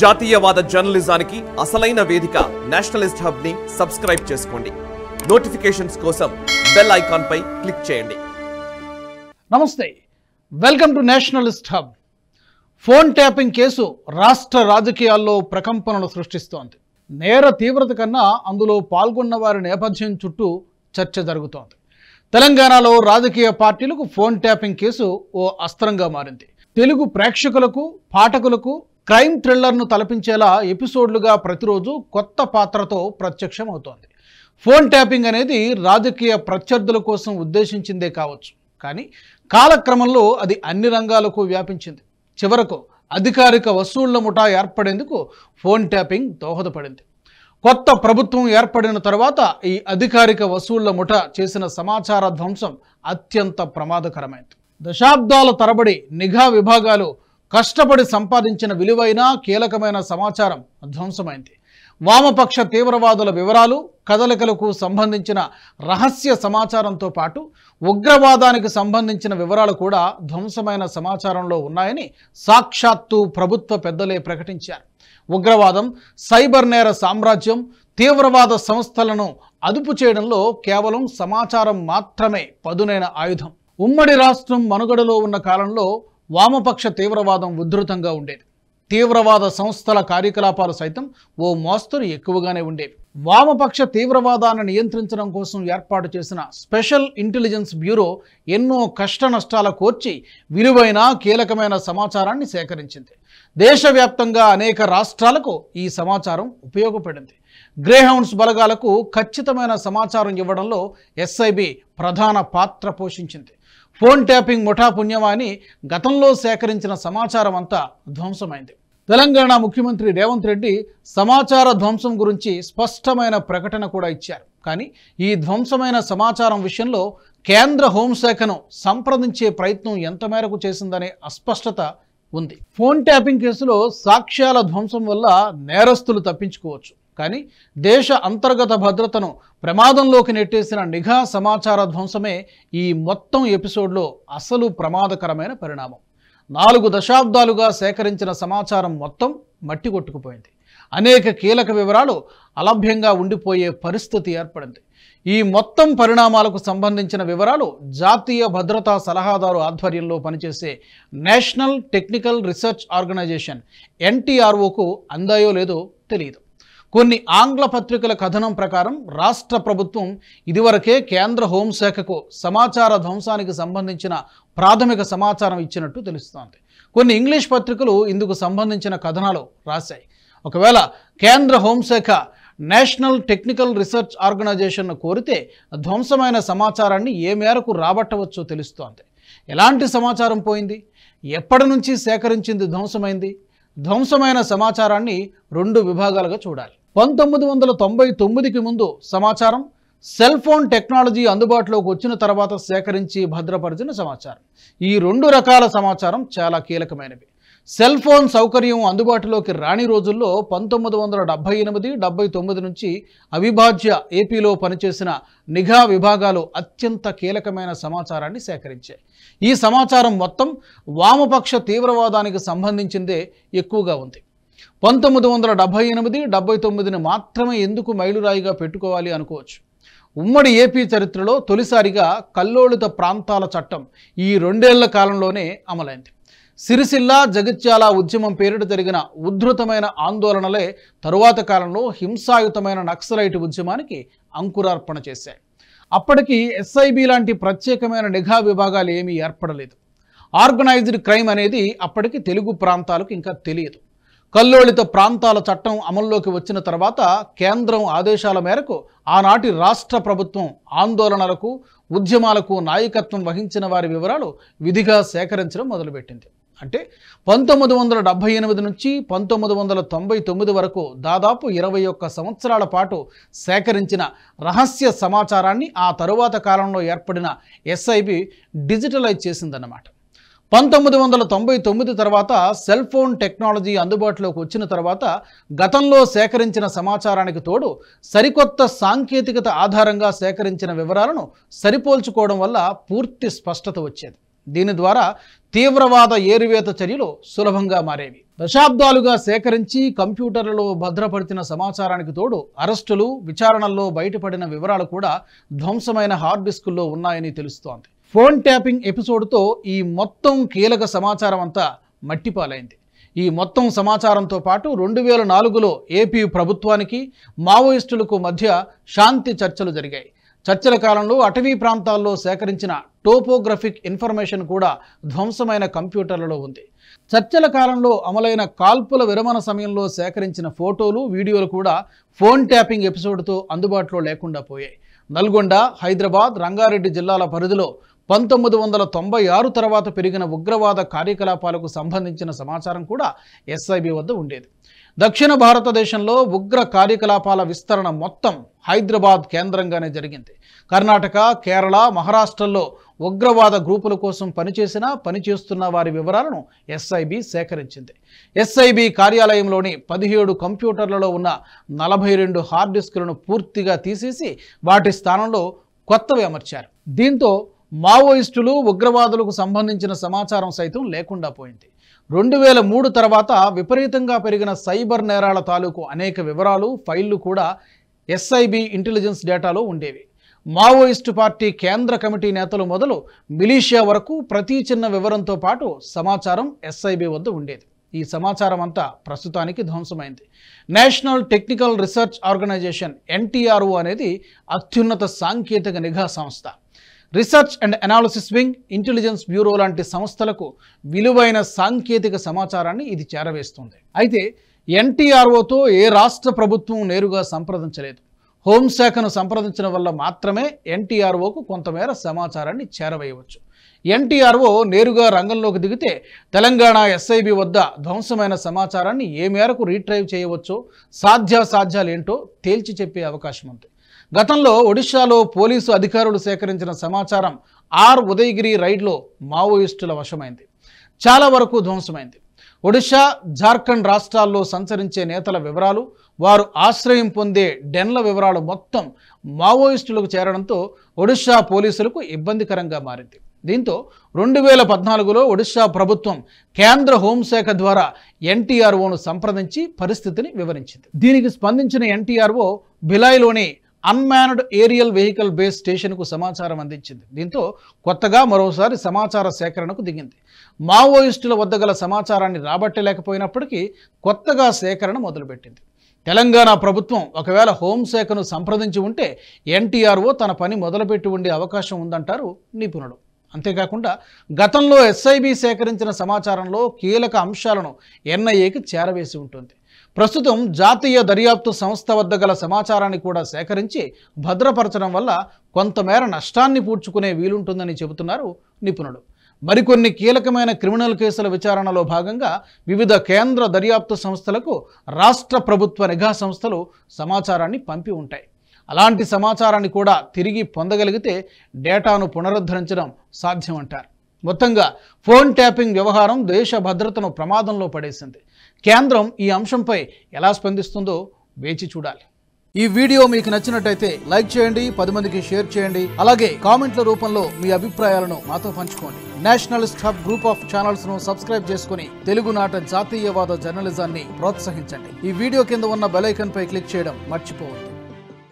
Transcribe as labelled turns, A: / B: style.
A: జాతీయవాద జర్నలిజానికి అసలైన వేదిక నేషనలిస్ట్ హబ్ ని సబ్స్క్రైబ్ చేసుకోండి నోటిఫికేషన్స్ కోసం బెల్ ఐకాన్ పై క్లిక్ చేయండి నమస్తే welcome to nationalist hub phone tapping case రాష్ట్ర రాజకీయాల్లో ప్రకంపనలు సృష్టిస్తోంది నేర తీవ్రత కన్నా అందులో పాల్గొన్న వారి నేపథ్యం చుట్టూ చర్చ జరుగుతోంది తెలంగాణలో రాజకీయ పార్టీలకు ఫోన్ ట్యాపింగ్ కేసు ఓ అస్త్రంగా మారింది తెలుగు ప్రేక్షకులకు పాఠకులకు క్రైమ్ థ్రిల్లర్ను తలపించేలా ఎపిసోడ్లుగా ప్రతిరోజు కొత్త పాత్రతో ప్రత్యక్షం అవుతోంది ఫోన్ ట్యాపింగ్ అనేది రాజకీయ ప్రత్యర్థుల కోసం ఉద్దేశించిందే కావచ్చు కానీ కాలక్రమంలో అది అన్ని రంగాలకు వ్యాపించింది చివరకు అధికారిక వసూళ్ల ముఠా ఏర్పడేందుకు ఫోన్ ట్యాపింగ్ దోహదపడింది కొత్త ప్రభుత్వం ఏర్పడిన తర్వాత ఈ అధికారిక వసూళ్ల ముఠా చేసిన సమాచార ధ్వంసం అత్యంత ప్రమాదకరమైంది దశాబ్దాల తరబడి నిఘా విభాగాలు కష్టపడి సంపాదించిన విలువైన కీలకమైన సమాచారం ధ్వంసమైంది వామపక్ష తీవ్రవాదుల వివరాలు కదలికలకు సంబంధించిన రహస్య సమాచారంతో పాటు ఉగ్రవాదానికి సంబంధించిన వివరాలు కూడా ధ్వంసమైన సమాచారంలో ఉన్నాయని సాక్షాత్తు ప్రభుత్వ పెద్దలే ప్రకటించారు ఉగ్రవాదం సైబర్ నేర సామ్రాజ్యం తీవ్రవాద సంస్థలను అదుపు చేయడంలో కేవలం సమాచారం మాత్రమే పదునైన ఆయుధం ఉమ్మడి రాష్ట్రం మనుగడలో ఉన్న కాలంలో వామపక్ష తీవ్రవాదం ఉధృతంగా ఉండేది తీవ్రవాద సంస్థల కార్యకలాపాలు సైతం ఓ మోస్తరు ఎక్కువగానే ఉండేవి వామపక్ష తీవ్రవాదాన్ని నియంత్రించడం కోసం ఏర్పాటు చేసిన స్పెషల్ ఇంటెలిజెన్స్ బ్యూరో ఎన్నో కష్ట నష్టాల కోర్చి విలువైన కీలకమైన సమాచారాన్ని సేకరించింది దేశవ్యాప్తంగా అనేక రాష్ట్రాలకు ఈ సమాచారం ఉపయోగపడింది గ్రేహౌండ్స్ బలగాలకు ఖచ్చితమైన సమాచారం ఇవ్వడంలో ఎస్ఐబి ప్రధాన పాత్ర పోషించింది ఫోన్ ట్యాపింగ్ ముఠా పుణ్యమా అని గతంలో సేకరించిన సమాచారం అంతా ధ్వంసమైంది తెలంగాణ ముఖ్యమంత్రి రేవంత్ రెడ్డి సమాచార ధ్వంసం గురించి స్పష్టమైన ప్రకటన కూడా ఇచ్చారు కానీ ఈ ధ్వంసమైన సమాచారం విషయంలో కేంద్ర హోంశాఖను సంప్రదించే ప్రయత్నం ఎంత మేరకు చేసిందనే అస్పష్టత ఉంది ఫోన్ ట్యాపింగ్ కేసులో సాక్ష్యాల ధ్వంసం వల్ల నేరస్తులు తప్పించుకోవచ్చు కానీ దేశ అంతర్గత భద్రతను ప్రమాదంలోకి నెట్టేసిన నిఘా సమాచార ధ్వంసమే ఈ మొత్తం ఎపిసోడ్లో అసలు ప్రమాదకరమైన పరిణామం నాలుగు దశాబ్దాలుగా సేకరించిన సమాచారం మొత్తం మట్టి కొట్టుకుపోయింది అనేక కీలక వివరాలు అలభ్యంగా ఉండిపోయే పరిస్థితి ఏర్పడింది ఈ మొత్తం పరిణామాలకు సంబంధించిన వివరాలు జాతీయ భద్రతా సలహాదారు ఆధ్వర్యంలో పనిచేసే నేషనల్ టెక్నికల్ రీసెర్చ్ ఆర్గనైజేషన్ ఎన్టీఆర్ఓకు అందాయో లేదో తెలియదు కొన్ని ఆంగ్ల పత్రికల కథనం ప్రకారం రాష్ట్ర ప్రభుత్వం ఇదివరకే కేంద్ర హోంశాఖకు సమాచార ధ్వంసానికి సంబంధించిన ప్రాథమిక సమాచారం ఇచ్చినట్టు తెలుస్తోంది కొన్ని ఇంగ్లీష్ పత్రికలు ఇందుకు సంబంధించిన కథనాలు రాశాయి ఒకవేళ కేంద్ర హోంశాఖ నేషనల్ టెక్నికల్ రీసెర్చ్ ఆర్గనైజేషన్ను కోరితే ధ్వంసమైన సమాచారాన్ని ఏ మేరకు రాబట్టవచ్చో తెలుస్తోంది ఎలాంటి సమాచారం పోయింది ఎప్పటి నుంచి సేకరించింది ధ్వంసమైంది ధ్వంసమైన సమాచారాన్ని రెండు విభాగాలుగా చూడాలి పంతొమ్మిది వందల తొంభై తొమ్మిదికి ముందు సమాచారం సెల్ ఫోన్ టెక్నాలజీ అందుబాటులోకి వచ్చిన తర్వాత సేకరించి భద్రపరిచిన సమాచారం ఈ రెండు రకాల సమాచారం చాలా కీలకమైనవి సెల్ ఫోన్ సౌకర్యం అందుబాటులోకి రాని రోజుల్లో పంతొమ్మిది వందల డెబ్బై ఎనిమిది డెబ్బై తొమ్మిది నుంచి అవిభాజ్య ఏపీలో పనిచేసిన నిఘా విభాగాలు అత్యంత కీలకమైన సమాచారాన్ని సేకరించాయి ఈ సమాచారం మొత్తం వామపక్ష తీవ్రవాదానికి సంబంధించిందే ఎక్కువగా ఉంది పంతొమ్మిది వందల డెబ్బై ఎనిమిది డెబ్బై తొమ్మిదిని మాత్రమే ఎందుకు మైలురాయిగా పెట్టుకోవాలి అనుకోవచ్చు ఉమ్మడి ఏపీ చరిత్రలో తొలిసారిగా కల్లోళిత ప్రాంతాల చట్టం ఈ రెండేళ్ల కాలంలోనే అమలైంది సిరిసిల్ల జగిత్యాల ఉద్యమం పేరిట జరిగిన ఉద్ధృతమైన ఆందోళనలే తరువాత కాలంలో హింసాయుతమైన నక్సలైట్ ఉద్యమానికి అంకురార్పణ చేశాయి అప్పటికి ఎస్ఐబి లాంటి ప్రత్యేకమైన నిఘా విభాగాలు ఏమీ ఏర్పడలేదు ఆర్గనైజ్డ్ క్రైమ్ అనేది అప్పటికి తెలుగు ప్రాంతాలకు ఇంకా తెలియదు కల్లోళిత ప్రాంతాల చట్టం అమల్లోకి వచ్చిన తర్వాత కేంద్రం ఆదేశాల మేరకు ఆనాటి రాష్ట్ర ప్రభుత్వం ఆందోళనలకు ఉద్యమాలకు నాయకత్వం వహించిన వారి వివరాలు విధిగా సేకరించడం మొదలుపెట్టింది అంటే పంతొమ్మిది వందల డెబ్భై ఎనిమిది నుంచి పంతొమ్మిది వందల తొంభై తొమ్మిది వరకు దాదాపు ఇరవై ఒక్క సంవత్సరాల పాటు సేకరించిన రహస్య సమాచారాన్ని ఆ తరువాత కాలంలో ఏర్పడిన ఎస్ఐబి డిజిటలైజ్ చేసిందన్నమాట పంతొమ్మిది వందల తొంభై తొమ్మిది తర్వాత సెల్ ఫోన్ టెక్నాలజీ అందుబాటులోకి వచ్చిన తర్వాత గతంలో సేకరించిన సమాచారానికి తోడు సరికొత్త సాంకేతికత ఆధారంగా సేకరించిన వివరాలను సరిపోల్చుకోవడం వల్ల పూర్తి స్పష్టత వచ్చేది దీని ద్వారా తీవ్రవాద ఏరువేత చర్యలు సులభంగా మారేవి దశాబ్దాలుగా సేకరించి కంప్యూటర్లలో భద్రపడిన సమాచారానికి తోడు అరెస్టులు విచారణల్లో బయటపడిన వివరాలు కూడా ధ్వంసమైన హార్డ్ డిస్కుల్లో ఉన్నాయని తెలుస్తోంది ఫోన్ ట్యాపింగ్ ఎపిసోడ్తో ఈ మొత్తం కీలక సమాచారం అంతా మట్టిపాలైంది ఈ మొత్తం సమాచారంతో పాటు రెండు వేల నాలుగులో ఏపీ ప్రభుత్వానికి మావోయిస్టులకు మధ్య శాంతి చర్చలు జరిగాయి చర్చల కాలంలో అటవీ ప్రాంతాల్లో సేకరించిన టోపోగ్రఫిక్ ఇన్ఫర్మేషన్ కూడా ధ్వంసమైన కంప్యూటర్లలో ఉంది చర్చల కాలంలో అమలైన కాల్పుల విరమణ సమయంలో సేకరించిన ఫోటోలు వీడియోలు కూడా ఫోన్ ట్యాపింగ్ ఎపిసోడ్తో అందుబాటులో లేకుండా పోయాయి నల్గొండ హైదరాబాద్ రంగారెడ్డి జిల్లాల పరిధిలో పంతొమ్మిది వందల తొంభై ఆరు తర్వాత పెరిగిన ఉగ్రవాద కార్యకలాపాలకు సంబంధించిన సమాచారం కూడా ఎస్ఐబి వద్ద ఉండేది దక్షిణ భారతదేశంలో ఉగ్ర కార్యకలాపాల విస్తరణ మొత్తం హైదరాబాద్ కేంద్రంగానే జరిగింది కర్ణాటక కేరళ మహారాష్ట్రల్లో ఉగ్రవాద గ్రూపుల కోసం పనిచేసిన పనిచేస్తున్న వారి వివరాలను ఎస్ఐబి సేకరించింది ఎస్ఐబి కార్యాలయంలోని పదిహేడు కంప్యూటర్లలో ఉన్న నలభై రెండు హార్డ్ డిస్కులను పూర్తిగా తీసేసి వాటి స్థానంలో కొత్తవి అమర్చారు దీంతో మావోయిస్టులు ఉగ్రవాదులకు సంబంధించిన సమాచారం సైతం లేకుండా పోయింది రెండు వేల మూడు తర్వాత విపరీతంగా పెరిగిన సైబర్ నేరాల తాలూకు అనేక వివరాలు ఫైళ్లు కూడా ఎస్ఐబి ఇంటెలిజెన్స్ డేటాలో ఉండేవి మావోయిస్టు పార్టీ కేంద్ర కమిటీ నేతలు మొదలు మిలీషియా వరకు ప్రతి చిన్న వివరంతో పాటు సమాచారం ఎస్ఐబి వద్ద ఉండేది ఈ సమాచారం అంతా ప్రస్తుతానికి ధ్వంసమైంది national technical research organisation NTRO అనేది అత్యున్నత సాంకేతిక నిఘా సంస్థ research and analysis wing intelligence bureau లాంటి సంస్థలకు విలువైన సాంకేతిక సమాచారాన్ని ఇది చేరవేస్తుంది అయితే ఎన్టీఆర్ఓతో ఏ రాష్ట్ర ప్రభుత్వం నేరుగా సంప్రదించలేదు హోంశాఖను సంప్రదించడం వల్ల మాత్రమే ఎన్టీఆర్ఓకు కొంతమేర సమాచారాన్ని చేరవేయవచ్చు ఎన్టీఆర్ఓ నేరుగా రంగంలోకి దిగితే తెలంగాణ ఎస్ఐబి వద్ద ధ్వంసమైన సమాచారాన్ని ఏ మేరకు రీట్రైవ్ చేయవచ్చో ఏంటో తేల్చి చెప్పే అవకాశం ఉంది గతంలో ఒడిశాలో పోలీసు అధికారులు సేకరించిన సమాచారం ఆర్ ఉదయగిరి రైడ్లో మావోయిస్టుల వశమైంది చాలా వరకు ధ్వంసమైంది ఒడిశా జార్ఖండ్ రాష్ట్రాల్లో సంచరించే నేతల వివరాలు వారు ఆశ్రయం పొందే డెన్ల వివరాలు మొత్తం మావోయిస్టులకు చేరడంతో ఒడిశా పోలీసులకు ఇబ్బందికరంగా మారింది దీంతో రెండు వేల పద్నాలుగులో ఒడిశా ప్రభుత్వం కేంద్ర హోంశాఖ ద్వారా ఎన్టీఆర్ఓను సంప్రదించి పరిస్థితిని వివరించింది దీనికి స్పందించిన ఎన్టీఆర్ఓ భిలాయ్లోని అన్మ్యాన్డ్ ఏరియల్ వెహికల్ బేస్ స్టేషన్కు సమాచారం అందించింది దీంతో కొత్తగా మరోసారి సమాచార సేకరణకు దిగింది మావోయిస్టుల వద్ద గల సమాచారాన్ని రాబట్టలేకపోయినప్పటికీ కొత్తగా సేకరణ మొదలుపెట్టింది తెలంగాణ ప్రభుత్వం ఒకవేళ హోంశాఖను సంప్రదించి ఉంటే ఎన్టీఆర్ఓ తన పని మొదలుపెట్టి ఉండే అవకాశం ఉందంటారు నిపుణుడు అంతేకాకుండా గతంలో ఎస్ఐబి సేకరించిన సమాచారంలో కీలక అంశాలను ఎన్ఐఏకి చేరవేసి ఉంటుంది ప్రస్తుతం జాతీయ దర్యాప్తు సంస్థ వద్ద గల సమాచారాన్ని కూడా సేకరించి భద్రపరచడం వల్ల కొంతమేర నష్టాన్ని పూడ్చుకునే వీలుంటుందని చెబుతున్నారు నిపుణులు మరికొన్ని కీలకమైన క్రిమినల్ కేసుల విచారణలో భాగంగా వివిధ కేంద్ర దర్యాప్తు సంస్థలకు రాష్ట్ర ప్రభుత్వ నిఘా సంస్థలు సమాచారాన్ని పంపి ఉంటాయి అలాంటి సమాచారాన్ని కూడా తిరిగి పొందగలిగితే డేటాను పునరుద్ధరించడం సాధ్యమంటారు మొత్తంగా ఫోన్ ట్యాపింగ్ వ్యవహారం దేశ భద్రతను ప్రమాదంలో పడేసింది కేంద్రం ఈ అంశంపై ఎలా స్పందిస్తుందో వేచి చూడాలి ఈ వీడియో మీకు నచ్చినట్టయితే లైక్ చేయండి పది మందికి షేర్ చేయండి అలాగే కామెంట్ల రూపంలో మీ అభిప్రాయాలను మాతో పంచుకోండి nationalist hub group of channels ను సబ్స్క్రైబ్ చేసుకుని తెలుగునాట జాతీయవాద జర్నలిజాన్ని ప్రోత్సహించండి ఈ వీడియో కింద ఉన్న బెలైకన్ పై క్లిక్ చేయడం మర్చిపోవద్దు